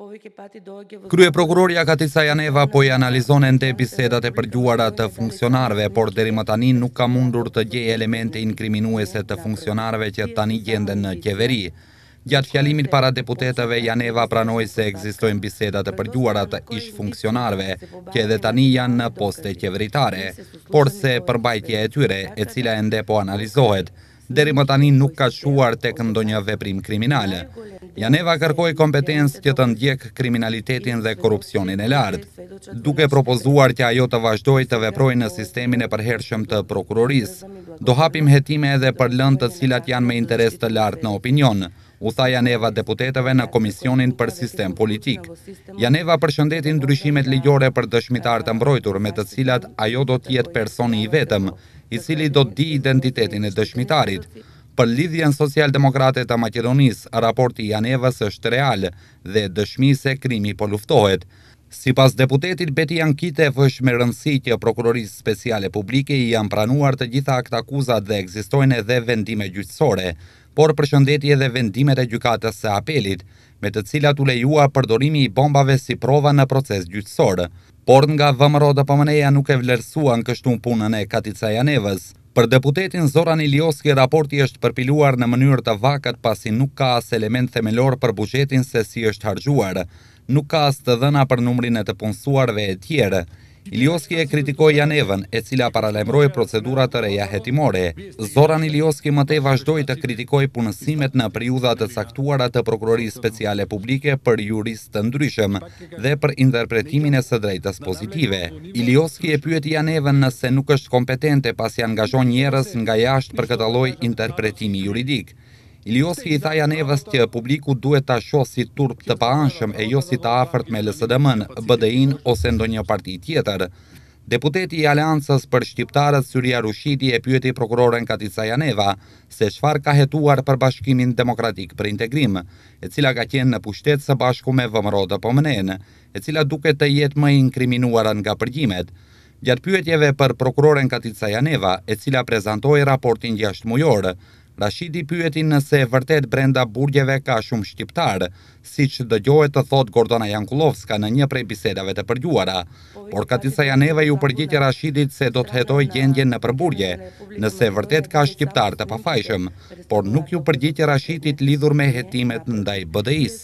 Po Krye prokuroria Katisa Janeva po i analizon e nde bisedat e përgjuara të funksionarve, por deri më tani nuk ka mundur të gjej elemente inkriminuese të funksionarve që tani gjende në kjeveri. Gjatë fjalimit para deputetëve, Janeva pranoj se egzistojnë bisedat e përgjuarat të ish funksionarve, që edhe tani janë në poste kjeveritare, por se përbajtje e tyre, e cila e nde po analizohet, deri më tani nuk ka shuar të këndonjë veprim kriminalë. Janeva kërkoj kompetencë që të ndjek kriminalitetin dhe korupcionin e lartë, duke propozuar që ajo të vazhdoj të veproj në sistemin e përhershëm të prokuroris. Do hapim hetime edhe për lënd të cilat janë me interes të lartë në opinion, u tha Janeva deputeteve në Komisionin për Sistem Politik. Janeva përshëndetin ndryshimet ligjore për dëshmitar të mbrojtur, me të cilat ajo do tjetë personi i vetëm, i cili do di identitetin e dëshmitarit për lidhjen socialdemokratet të Makedonis, raporti Janevës është real dhe dëshmi se krimi po luftohet. Si pas deputetit Beti Ankite, vësh me rëndësi që prokurorisë speciale publike i janë pranuar të gjitha akt akuzat dhe egzistojnë edhe vendime gjyqësore, por përshëndetje dhe vendimet e gjykatës së apelit, me të cilat u lejua përdorimi i bombave si prova në proces gjyqësor, por nga vëmëro dhe pëmëneja nuk e vlerësua në kështu punën e Katica Janevës. Për deputetin Zoran Ilioski, raporti është përpiluar në mënyrë të vakët pasi nuk ka as element themelor për bugjetin se si është hargjuar, nuk ka as të dhëna për numrin e të punësuarve e tjerë, Ilioski e kritikoj Janevën, Evën, e cila paralajmëroi procedurat të reja hetimore. Zoran Ilioski më tej vazhdoi të kritikoj punësimet në periudha të caktuara të prokurorisë speciale publike për juristë të ndryshëm dhe për interpretimin e së drejtës pozitive. Ilioski e pyet Janevën Evën nëse nuk është kompetente pasi angazhon njerëz nga jashtë për këtë lloj interpretimi juridik. Iliosi i tha Janevës që publiku duhet të asho si turp të paanshëm e jo si të afert me LSDM-ën, BDI-në ose ndo një parti tjetër. Deputeti i Aleancës për Shqiptarët Syria Rushiti e pyeti prokurorën Katica Janeva se shfar ka hetuar për bashkimin demokratik për integrim, e cila ka qenë në pushtet së bashku me vëmëro për po pëmënen, e cila duke të jetë më inkriminuar nga përgjimet. Gjatë pyetjeve për prokurorën Katica Janeva, e cila prezentoj raportin gjashtë mujorë, Rashidi pyeti nëse e vërtet brenda burgjeve ka shumë shqiptarë, si që dëgjohet të thot Gordona Jankulovska në një prej bisedave të përgjuara, por ka tisa janeve ju përgjitja Rashidit se do të hetoj gjendje në përburgje, nëse e vërtet ka shqiptarë të pafajshëm, por nuk ju përgjitja Rashidit lidhur me hetimet ndaj bëdëis.